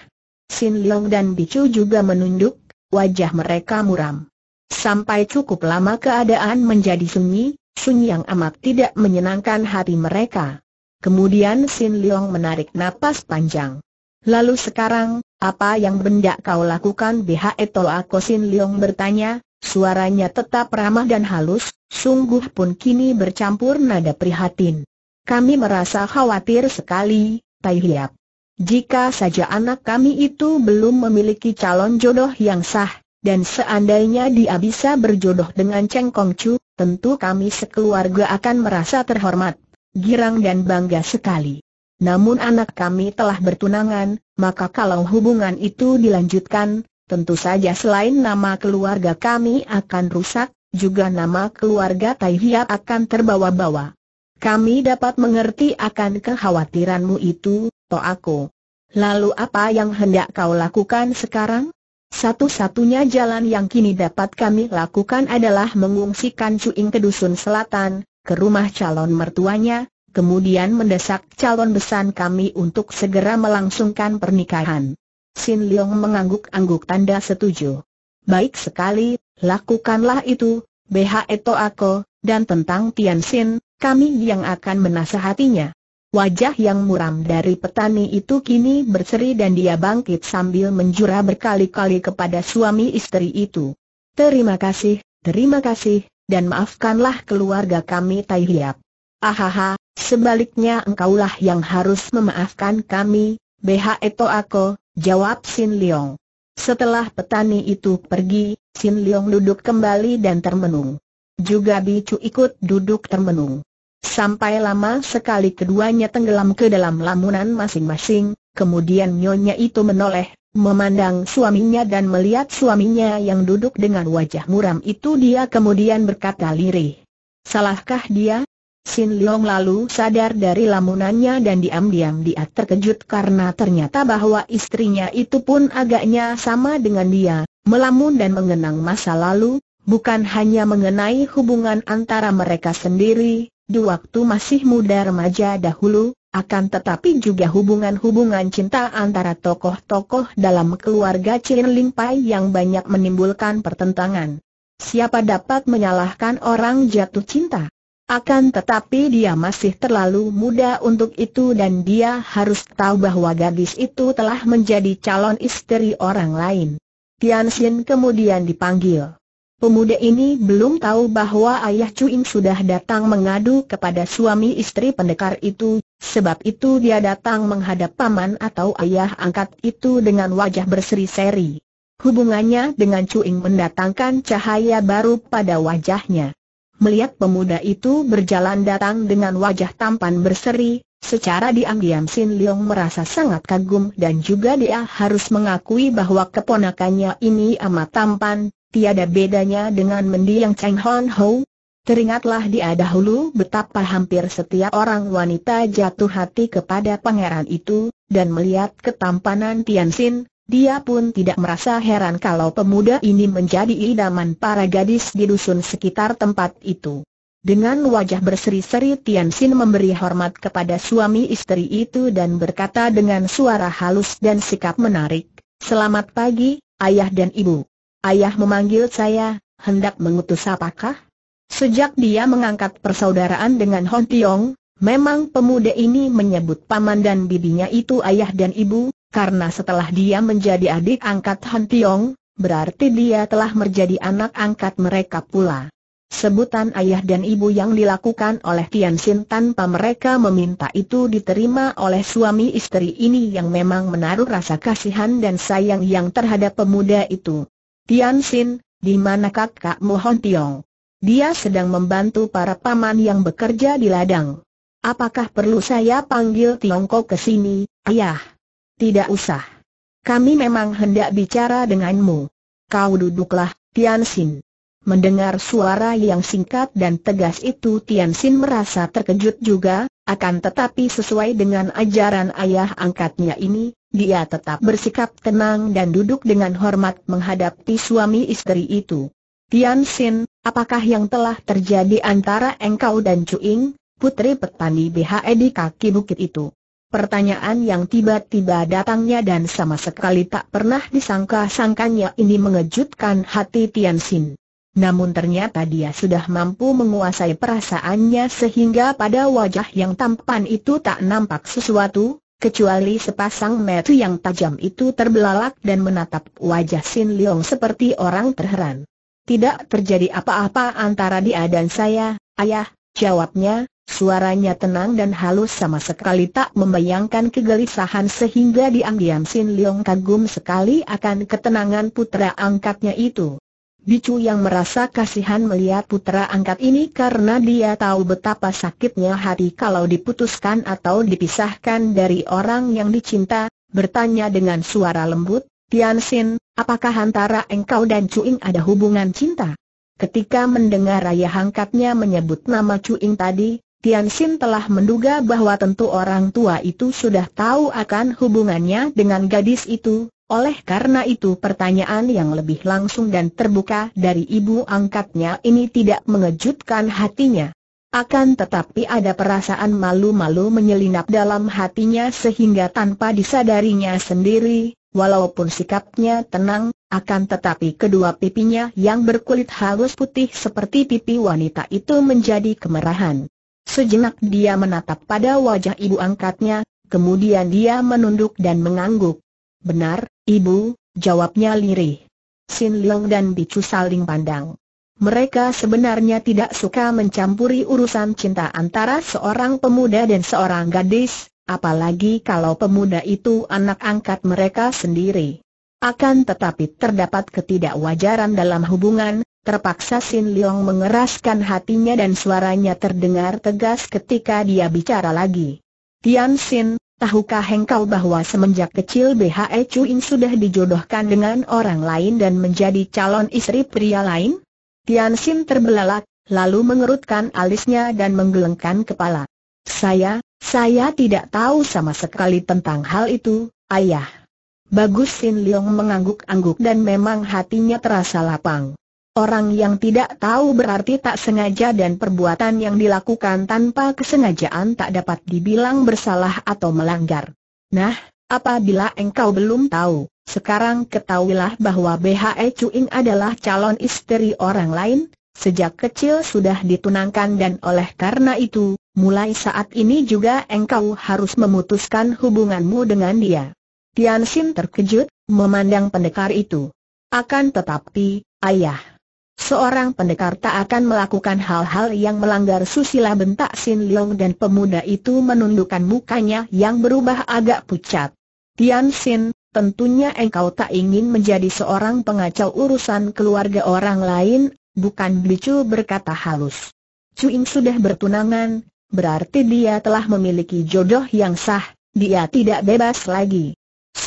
Sin Leong dan Bicu juga menunduk, wajah mereka muram. Sampai cukup lama keadaan menjadi sunyi, sunyi yang amat tidak menyenangkan hati mereka. Kemudian Sin Leong menarik napas panjang. Lalu sekarang, apa yang hendak kau lakukan Bhe Toa Sin Leong bertanya, suaranya tetap ramah dan halus, sungguh pun kini bercampur nada prihatin. Kami merasa khawatir sekali, Tai Hiap. Jika saja anak kami itu belum memiliki calon jodoh yang sah, dan seandainya dia bisa berjodoh dengan Cheng Kong Chu, tentu kami sekeluarga akan merasa terhormat, girang dan bangga sekali. Namun anak kami telah bertunangan, maka kalau hubungan itu dilanjutkan, tentu saja selain nama keluarga kami akan rusak, juga nama keluarga Tai Hiap akan terbawa-bawa. Kami dapat mengerti akan kekhawatiranmu itu, Toako. Lalu apa yang hendak kau lakukan sekarang? Satu-satunya jalan yang kini dapat kami lakukan adalah mengungsikan Cuing ke Dusun Selatan, ke rumah calon mertuanya, kemudian mendesak calon besan kami untuk segera melangsungkan pernikahan. Sin Leong mengangguk-angguk tanda setuju. Baik sekali, lakukanlah itu, BH Eto Ako, dan tentang Tian Sin, kami yang akan menasehatinya. Wajah yang muram dari petani itu kini berseri dan dia bangkit sambil menjura berkali-kali kepada suami istri itu. Terima kasih, terima kasih, dan maafkanlah keluarga kami Tai Hiap. Ahaha, sebaliknya engkaulah yang harus memaafkan kami, BH Eto Ako, jawab Sin Leong. Setelah petani itu pergi, Sin Leong duduk kembali dan termenung. Juga Bicu ikut duduk termenung. Sampai lama sekali keduanya tenggelam ke dalam lamunan masing-masing, kemudian nyonya itu menoleh, memandang suaminya dan melihat suaminya yang duduk dengan wajah muram itu dia kemudian berkata lirih. Salahkah dia? Sin Leong lalu sadar dari lamunannya dan diam-diam dia terkejut karena ternyata bahwa istrinya itu pun agaknya sama dengan dia, melamun dan mengenang masa lalu, bukan hanya mengenai hubungan antara mereka sendiri, di waktu masih muda remaja dahulu, akan tetapi juga hubungan-hubungan cinta antara tokoh-tokoh dalam keluarga Ling Pai yang banyak menimbulkan pertentangan. Siapa dapat menyalahkan orang jatuh cinta? Akan tetapi dia masih terlalu muda untuk itu dan dia harus tahu bahwa gadis itu telah menjadi calon istri orang lain. Tian Xin kemudian dipanggil. Pemuda ini belum tahu bahwa ayah Cuin sudah datang mengadu kepada suami istri pendekar itu, sebab itu dia datang menghadap paman atau ayah angkat itu dengan wajah berseri-seri. Hubungannya dengan Cuin mendatangkan cahaya baru pada wajahnya. Melihat pemuda itu berjalan datang dengan wajah tampan berseri, secara diam-diam Sin Leong merasa sangat kagum dan juga dia harus mengakui bahwa keponakannya ini amat tampan, tiada bedanya dengan mendiang Cheng Hon Ho. Teringatlah dia dahulu betapa hampir setiap orang wanita jatuh hati kepada pangeran itu, dan melihat ketampanan Tian Xin, dia pun tidak merasa heran kalau pemuda ini menjadi idaman para gadis di dusun sekitar tempat itu. Dengan wajah berseri-seri Tian Xin memberi hormat kepada suami istri itu dan berkata dengan suara halus dan sikap menarik, Selamat pagi, ayah dan ibu ayah memanggil saya, hendak mengutus apakah? Sejak dia mengangkat persaudaraan dengan Hon Tiong, memang pemuda ini menyebut paman dan bibinya itu ayah dan ibu, karena setelah dia menjadi adik angkat Hong Tiong, berarti dia telah menjadi anak angkat mereka pula. Sebutan ayah dan ibu yang dilakukan oleh Tian Xin tanpa mereka meminta itu diterima oleh suami istri ini yang memang menaruh rasa kasihan dan sayang yang terhadap pemuda itu. Tian Xin, di mana kakak Mohon Tiong? Dia sedang membantu para paman yang bekerja di ladang. Apakah perlu saya panggil Tiongkok ke sini, ayah? Tidak usah. Kami memang hendak bicara denganmu. Kau duduklah, Tian Xin. Mendengar suara yang singkat dan tegas itu Tian Xin merasa terkejut juga, akan tetapi sesuai dengan ajaran ayah angkatnya ini, dia tetap bersikap tenang dan duduk dengan hormat menghadapi suami istri itu. Tian Xin, apakah yang telah terjadi antara engkau dan Chu Ying, putri petani BHE di kaki bukit itu? Pertanyaan yang tiba-tiba datangnya dan sama sekali tak pernah disangka-sangkanya ini mengejutkan hati Tian Xin. Namun ternyata dia sudah mampu menguasai perasaannya sehingga pada wajah yang tampan itu tak nampak sesuatu, kecuali sepasang mata yang tajam itu terbelalak dan menatap wajah Sin Leong seperti orang terheran. Tidak terjadi apa-apa antara dia dan saya, ayah, jawabnya, suaranya tenang dan halus sama sekali tak membayangkan kegelisahan sehingga diam-diam Sin Leong kagum sekali akan ketenangan putra angkatnya itu. Bicu yang merasa kasihan melihat putra angkat ini karena dia tahu betapa sakitnya hati kalau diputuskan atau dipisahkan dari orang yang dicinta, bertanya dengan suara lembut, Tian Xin, apakah antara engkau dan Cuing ada hubungan cinta? Ketika mendengar ayah angkatnya menyebut nama Cuing tadi, Tian Xin telah menduga bahwa tentu orang tua itu sudah tahu akan hubungannya dengan gadis itu, oleh karena itu pertanyaan yang lebih langsung dan terbuka dari ibu angkatnya ini tidak mengejutkan hatinya. Akan tetapi ada perasaan malu-malu menyelinap dalam hatinya sehingga tanpa disadarinya sendiri, walaupun sikapnya tenang, akan tetapi kedua pipinya yang berkulit halus putih seperti pipi wanita itu menjadi kemerahan. Sejenak dia menatap pada wajah ibu angkatnya, kemudian dia menunduk dan mengangguk. Benar, Ibu, jawabnya lirih. Sin Leong dan Bicu saling pandang. Mereka sebenarnya tidak suka mencampuri urusan cinta antara seorang pemuda dan seorang gadis, apalagi kalau pemuda itu anak angkat mereka sendiri. Akan tetapi terdapat ketidakwajaran dalam hubungan, terpaksa Sin Leong mengeraskan hatinya dan suaranya terdengar tegas ketika dia bicara lagi. Tian Sin, Tahukah engkau bahwa semenjak kecil BHE Chuin sudah dijodohkan dengan orang lain dan menjadi calon istri pria lain? Tian Xin terbelalak, lalu mengerutkan alisnya dan menggelengkan kepala. Saya, saya tidak tahu sama sekali tentang hal itu, ayah. Bagus Sin Liang mengangguk-angguk dan memang hatinya terasa lapang. Orang yang tidak tahu berarti tak sengaja dan perbuatan yang dilakukan tanpa kesengajaan tak dapat dibilang bersalah atau melanggar. Nah, apabila engkau belum tahu, sekarang ketahuilah bahwa BHE Cuing adalah calon istri orang lain, sejak kecil sudah ditunangkan dan oleh karena itu, mulai saat ini juga engkau harus memutuskan hubunganmu dengan dia. Tian Xin terkejut, memandang pendekar itu. Akan tetapi, ayah. Seorang pendekar tak akan melakukan hal-hal yang melanggar susila bentak Sin Leong dan pemuda itu menundukkan mukanya yang berubah agak pucat. Tian Sin, tentunya engkau tak ingin menjadi seorang pengacau urusan keluarga orang lain, bukan Bicu berkata halus. Cuing sudah bertunangan, berarti dia telah memiliki jodoh yang sah, dia tidak bebas lagi.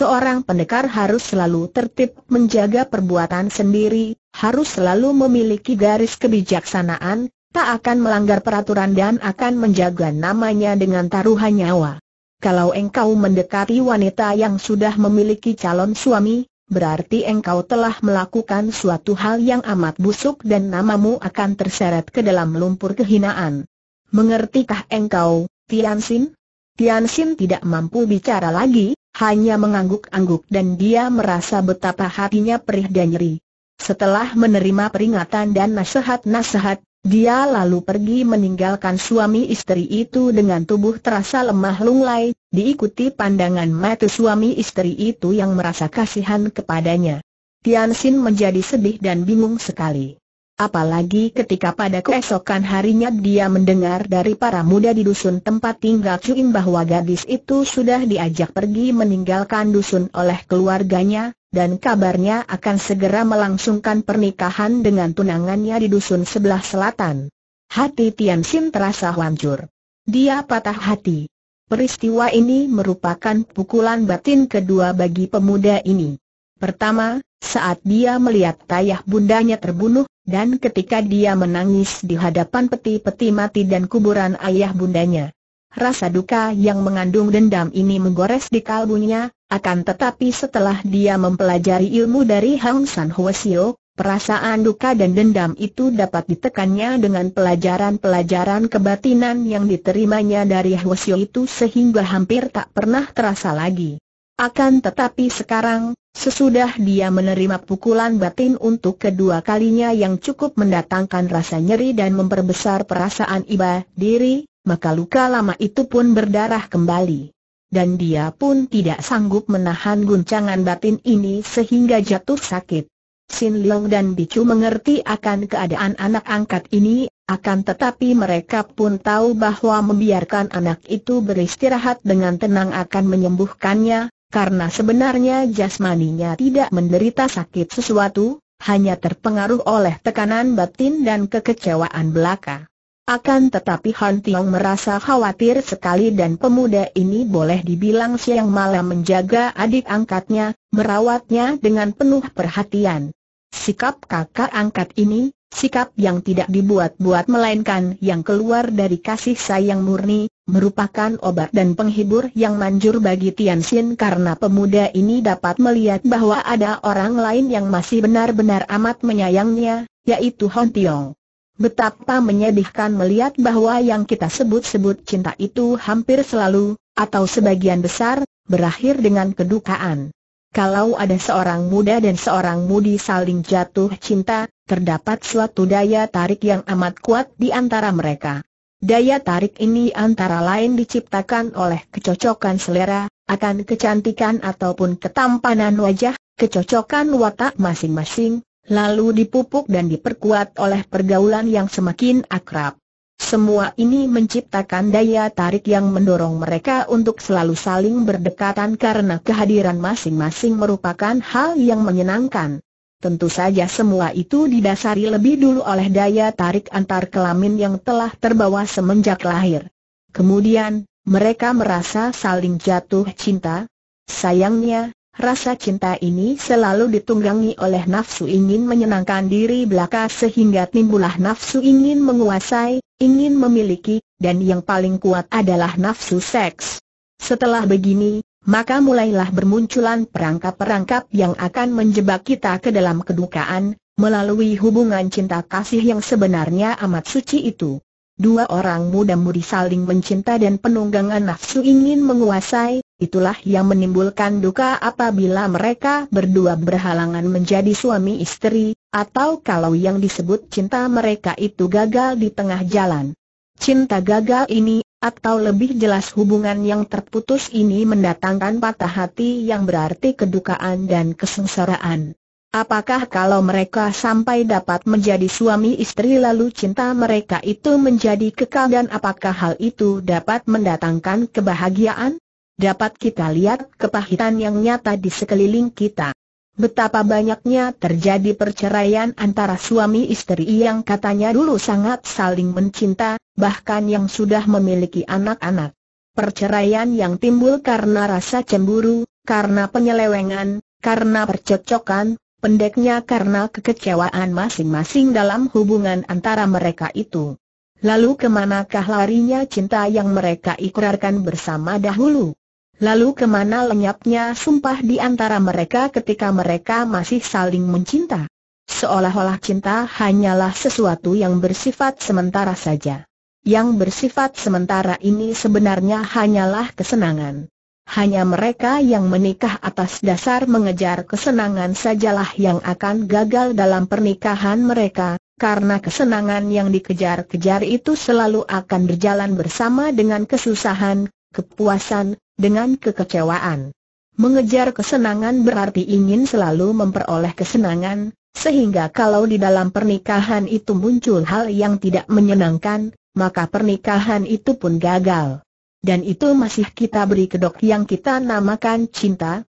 Seorang pendekar harus selalu tertib menjaga perbuatan sendiri, harus selalu memiliki garis kebijaksanaan, tak akan melanggar peraturan dan akan menjaga namanya dengan taruhan nyawa. Kalau engkau mendekati wanita yang sudah memiliki calon suami, berarti engkau telah melakukan suatu hal yang amat busuk dan namamu akan terseret ke dalam lumpur kehinaan. Mengertikah engkau, Tianxin? Tianxin tidak mampu bicara lagi, hanya mengangguk-angguk dan dia merasa betapa hatinya perih dan nyeri. Setelah menerima peringatan dan nasihat-nasihat, dia lalu pergi meninggalkan suami istri itu dengan tubuh terasa lemah lunglai, diikuti pandangan mata suami istri itu yang merasa kasihan kepadanya. Tianxin menjadi sedih dan bingung sekali. Apalagi ketika pada keesokan harinya dia mendengar dari para muda di dusun tempat tinggal Cuin bahwa gadis itu sudah diajak pergi meninggalkan dusun oleh keluarganya, dan kabarnya akan segera melangsungkan pernikahan dengan tunangannya di dusun sebelah selatan. Hati Tian terasa hancur. Dia patah hati. Peristiwa ini merupakan pukulan batin kedua bagi pemuda ini. Pertama, saat dia melihat tayah bundanya terbunuh, dan ketika dia menangis di hadapan peti-peti mati dan kuburan ayah bundanya. Rasa duka yang mengandung dendam ini menggores di kalbunya, akan tetapi setelah dia mempelajari ilmu dari Hang San Hwasio, perasaan duka dan dendam itu dapat ditekannya dengan pelajaran-pelajaran kebatinan yang diterimanya dari Hwasio itu sehingga hampir tak pernah terasa lagi. Akan tetapi sekarang, sesudah dia menerima pukulan batin untuk kedua kalinya yang cukup mendatangkan rasa nyeri dan memperbesar perasaan iba diri, maka luka lama itu pun berdarah kembali. Dan dia pun tidak sanggup menahan guncangan batin ini sehingga jatuh sakit. Sin Leong dan Bicu mengerti akan keadaan anak angkat ini, akan tetapi mereka pun tahu bahwa membiarkan anak itu beristirahat dengan tenang akan menyembuhkannya, karena sebenarnya jasmaninya tidak menderita sakit sesuatu, hanya terpengaruh oleh tekanan batin dan kekecewaan belaka. Akan tetapi Han Tiong merasa khawatir sekali dan pemuda ini boleh dibilang siang malam menjaga adik angkatnya, merawatnya dengan penuh perhatian. Sikap kakak angkat ini, sikap yang tidak dibuat-buat melainkan yang keluar dari kasih sayang murni, merupakan obat dan penghibur yang manjur bagi Tian Xin karena pemuda ini dapat melihat bahwa ada orang lain yang masih benar-benar amat menyayangnya, yaitu Hon Tiong. Betapa menyedihkan melihat bahwa yang kita sebut-sebut cinta itu hampir selalu, atau sebagian besar, berakhir dengan kedukaan. Kalau ada seorang muda dan seorang mudi saling jatuh cinta, terdapat suatu daya tarik yang amat kuat di antara mereka. Daya tarik ini antara lain diciptakan oleh kecocokan selera, akan kecantikan ataupun ketampanan wajah, kecocokan watak masing-masing, lalu dipupuk dan diperkuat oleh pergaulan yang semakin akrab. Semua ini menciptakan daya tarik yang mendorong mereka untuk selalu saling berdekatan karena kehadiran masing-masing merupakan hal yang menyenangkan. Tentu saja semua itu didasari lebih dulu oleh daya tarik antar kelamin yang telah terbawa semenjak lahir. Kemudian, mereka merasa saling jatuh cinta. Sayangnya, rasa cinta ini selalu ditunggangi oleh nafsu ingin menyenangkan diri belaka sehingga timbulah nafsu ingin menguasai, ingin memiliki, dan yang paling kuat adalah nafsu seks. Setelah begini, maka mulailah bermunculan perangkap-perangkap yang akan menjebak kita ke dalam kedukaan, melalui hubungan cinta kasih yang sebenarnya amat suci itu. Dua orang muda-mudi saling mencinta dan penunggangan nafsu ingin menguasai, itulah yang menimbulkan duka apabila mereka berdua berhalangan menjadi suami istri, atau kalau yang disebut cinta mereka itu gagal di tengah jalan. Cinta gagal ini atau lebih jelas hubungan yang terputus ini mendatangkan patah hati yang berarti kedukaan dan kesengsaraan. Apakah kalau mereka sampai dapat menjadi suami istri lalu cinta mereka itu menjadi kekal dan apakah hal itu dapat mendatangkan kebahagiaan? Dapat kita lihat kepahitan yang nyata di sekeliling kita. Betapa banyaknya terjadi perceraian antara suami istri yang katanya dulu sangat saling mencinta, bahkan yang sudah memiliki anak-anak. Perceraian yang timbul karena rasa cemburu, karena penyelewengan, karena percekcokan, pendeknya karena kekecewaan masing-masing dalam hubungan antara mereka itu. Lalu kemanakah larinya cinta yang mereka ikrarkan bersama dahulu? Lalu kemana lenyapnya sumpah di antara mereka ketika mereka masih saling mencinta? Seolah-olah cinta hanyalah sesuatu yang bersifat sementara saja. Yang bersifat sementara ini sebenarnya hanyalah kesenangan. Hanya mereka yang menikah atas dasar mengejar kesenangan sajalah yang akan gagal dalam pernikahan mereka, karena kesenangan yang dikejar-kejar itu selalu akan berjalan bersama dengan kesusahan, kepuasan, dengan kekecewaan. Mengejar kesenangan berarti ingin selalu memperoleh kesenangan, sehingga kalau di dalam pernikahan itu muncul hal yang tidak menyenangkan, maka pernikahan itu pun gagal. Dan itu masih kita beri kedok yang kita namakan cinta.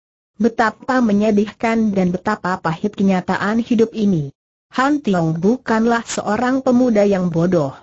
Betapa menyedihkan dan betapa pahit kenyataan hidup ini. Han Tiong bukanlah seorang pemuda yang bodoh.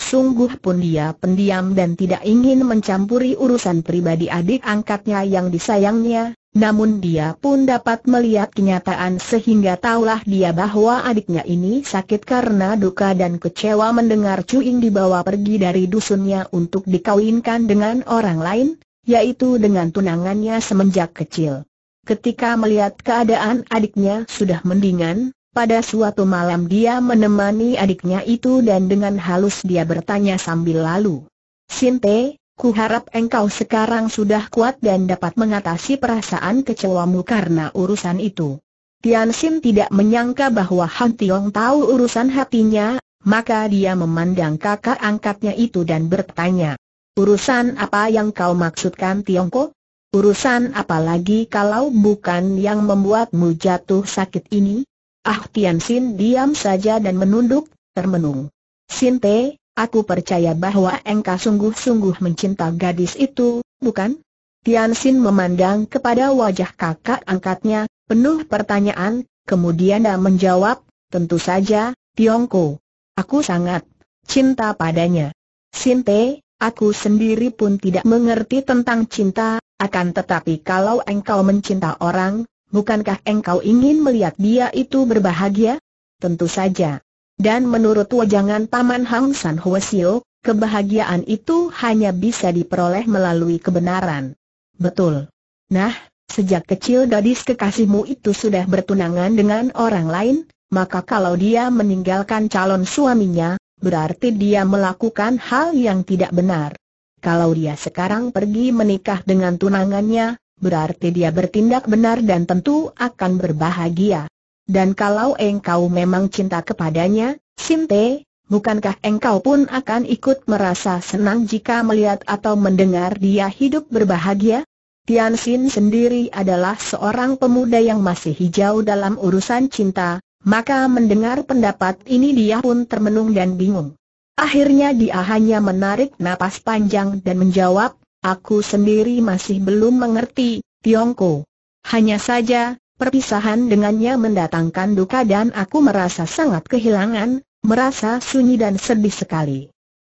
Sungguh pun dia pendiam dan tidak ingin mencampuri urusan pribadi adik angkatnya yang disayangnya, namun dia pun dapat melihat kenyataan sehingga taulah dia bahwa adiknya ini sakit karena duka dan kecewa mendengar Cuing dibawa pergi dari dusunnya untuk dikawinkan dengan orang lain, yaitu dengan tunangannya semenjak kecil. Ketika melihat keadaan adiknya sudah mendingan, pada suatu malam dia menemani adiknya itu dan dengan halus dia bertanya sambil lalu. Sinte, ku harap engkau sekarang sudah kuat dan dapat mengatasi perasaan kecewamu karena urusan itu. Tian Sim tidak menyangka bahwa Han Tiong tahu urusan hatinya, maka dia memandang kakak angkatnya itu dan bertanya. Urusan apa yang kau maksudkan Tiongko? Urusan apa lagi kalau bukan yang membuatmu jatuh sakit ini? Ah Tian Sin diam saja dan menunduk, termenung. Sin Te, aku percaya bahwa engkau sungguh-sungguh mencinta gadis itu, bukan? Tian Sin memandang kepada wajah kakak angkatnya, penuh pertanyaan, kemudian dia menjawab, tentu saja, Tiongko. Aku sangat cinta padanya. Sin Te, aku sendiri pun tidak mengerti tentang cinta, akan tetapi kalau engkau mencinta orang, Bukankah engkau ingin melihat dia itu berbahagia? Tentu saja. Dan menurut wajangan Paman Hang San Hwasio, kebahagiaan itu hanya bisa diperoleh melalui kebenaran. Betul. Nah, sejak kecil gadis kekasihmu itu sudah bertunangan dengan orang lain, maka kalau dia meninggalkan calon suaminya, berarti dia melakukan hal yang tidak benar. Kalau dia sekarang pergi menikah dengan tunangannya, berarti dia bertindak benar dan tentu akan berbahagia. Dan kalau engkau memang cinta kepadanya, Sinte, bukankah engkau pun akan ikut merasa senang jika melihat atau mendengar dia hidup berbahagia? Tian Xin sendiri adalah seorang pemuda yang masih hijau dalam urusan cinta, maka mendengar pendapat ini dia pun termenung dan bingung. Akhirnya dia hanya menarik napas panjang dan menjawab, Aku sendiri masih belum mengerti, Tiongko. Hanya saja, perpisahan dengannya mendatangkan duka dan aku merasa sangat kehilangan, merasa sunyi dan sedih sekali.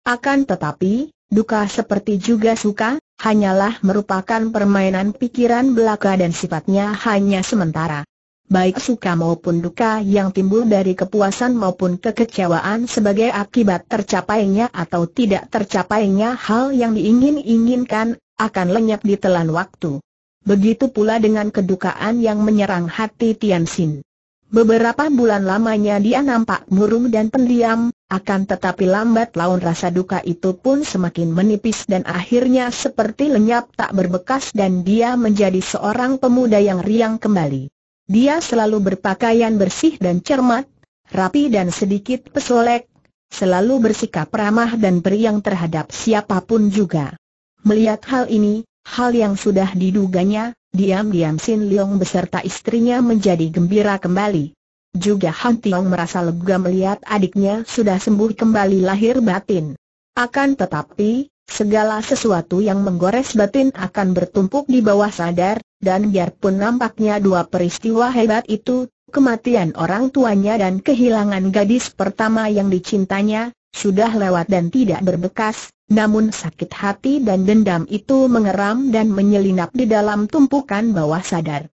Akan tetapi, duka seperti juga suka, hanyalah merupakan permainan pikiran belaka dan sifatnya hanya sementara baik suka maupun duka yang timbul dari kepuasan maupun kekecewaan sebagai akibat tercapainya atau tidak tercapainya hal yang diingin-inginkan, akan lenyap di telan waktu. Begitu pula dengan kedukaan yang menyerang hati Tian Xin. Beberapa bulan lamanya dia nampak murung dan pendiam, akan tetapi lambat laun rasa duka itu pun semakin menipis dan akhirnya seperti lenyap tak berbekas dan dia menjadi seorang pemuda yang riang kembali. Dia selalu berpakaian bersih dan cermat, rapi dan sedikit pesolek, selalu bersikap ramah dan periang terhadap siapapun juga. Melihat hal ini, hal yang sudah diduganya, diam-diam Sin Leong beserta istrinya menjadi gembira kembali. Juga Han Tiong merasa lega melihat adiknya sudah sembuh kembali lahir batin. Akan tetapi, Segala sesuatu yang menggores batin akan bertumpuk di bawah sadar, dan biarpun nampaknya dua peristiwa hebat itu, kematian orang tuanya dan kehilangan gadis pertama yang dicintanya, sudah lewat dan tidak berbekas, namun sakit hati dan dendam itu mengeram dan menyelinap di dalam tumpukan bawah sadar.